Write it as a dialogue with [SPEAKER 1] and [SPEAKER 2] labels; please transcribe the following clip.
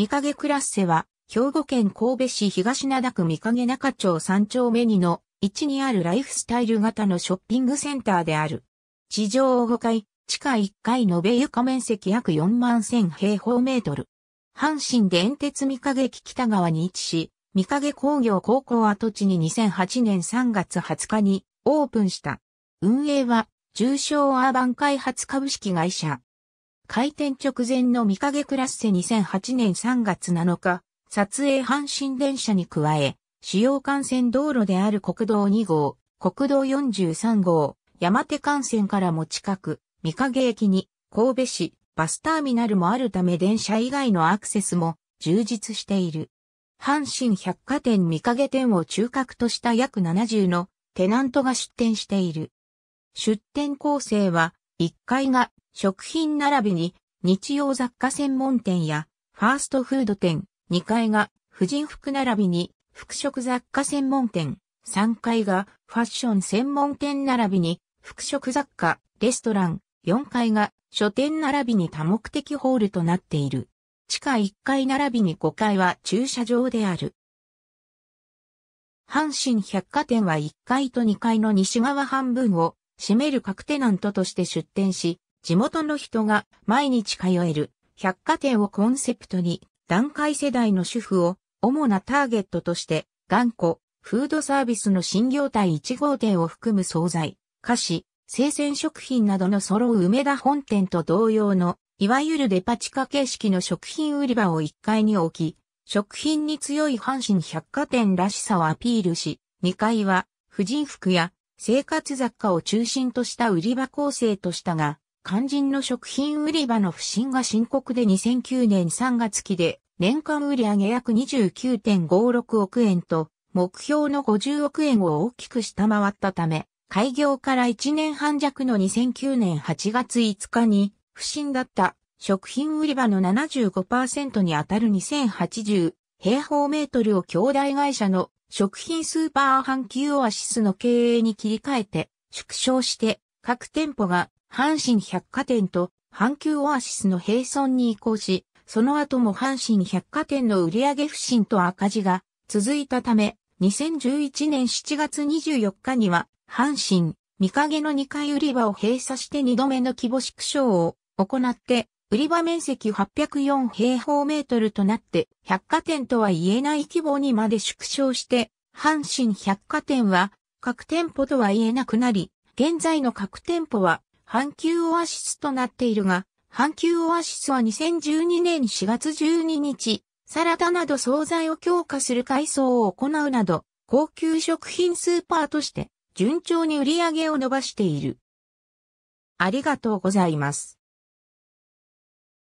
[SPEAKER 1] 三影クラッセは、兵庫県神戸市東灘区三影中町3丁目2の1にあるライフスタイル型のショッピングセンターである。地上5階、地下1階延べ床面積約4万1000平方メートル。阪神電鉄三影北川に位置し、三影工業高校跡地に2008年3月20日にオープンした。運営は、重症アーバン開発株式会社。開店直前の三影クラッセ2008年3月7日、撮影阪神電車に加え、主要幹線道路である国道2号、国道43号、山手幹線からも近く、三影駅に神戸市バスターミナルもあるため電車以外のアクセスも充実している。阪神百貨店三影店を中核とした約70のテナントが出店している。出店構成は1階が食品並びに日用雑貨専門店やファーストフード店、2階が婦人服並びに服飾雑貨専門店、3階がファッション専門店並びに服飾雑貨、レストラン、4階が書店並びに多目的ホールとなっている。地下1階並びに5階は駐車場である。阪神百貨店は1階と2階の西側半分を占める各テナントとして出店し、地元の人が毎日通える百貨店をコンセプトに、段階世代の主婦を主なターゲットとして、頑固、フードサービスの新業態1号店を含む惣菜、菓子、生鮮食品などの揃う梅田本店と同様の、いわゆるデパ地下形式の食品売り場を1階に置き、食品に強い阪神百貨店らしさをアピールし、2階は婦人服や生活雑貨を中心とした売り場構成としたが、肝心の食品売り場の不振が深刻で2009年3月期で年間売上約29.56億円と目標の50億円を大きく下回ったため、開業から1年半弱の2009年8月5日に不振だった食品売り場の75%に当たる2080平方メートルを兄弟会社の食品スーパー阪急オアシスの経営に切り替えて、縮小して、各店舗が阪神百貨店と阪急オアシスの並存に移行し、その後も阪神百貨店の売上不振と赤字が続いたため、2011年7月24日には、阪神、三影の2階売り場を閉鎖して2度目の規模縮小を行って、売り場面積804平方メートルとなって、百貨店とは言えない規模にまで縮小して、阪神百貨店は各店舗とは言えなくなり、現在の各店舗は阪急オアシスとなっているが、阪急オアシスは2012年4月12日、サラダなど惣菜を強化する改装を行うなど、高級食品スーパーとして順調に売り上げを伸ばしている。ありがとうございます。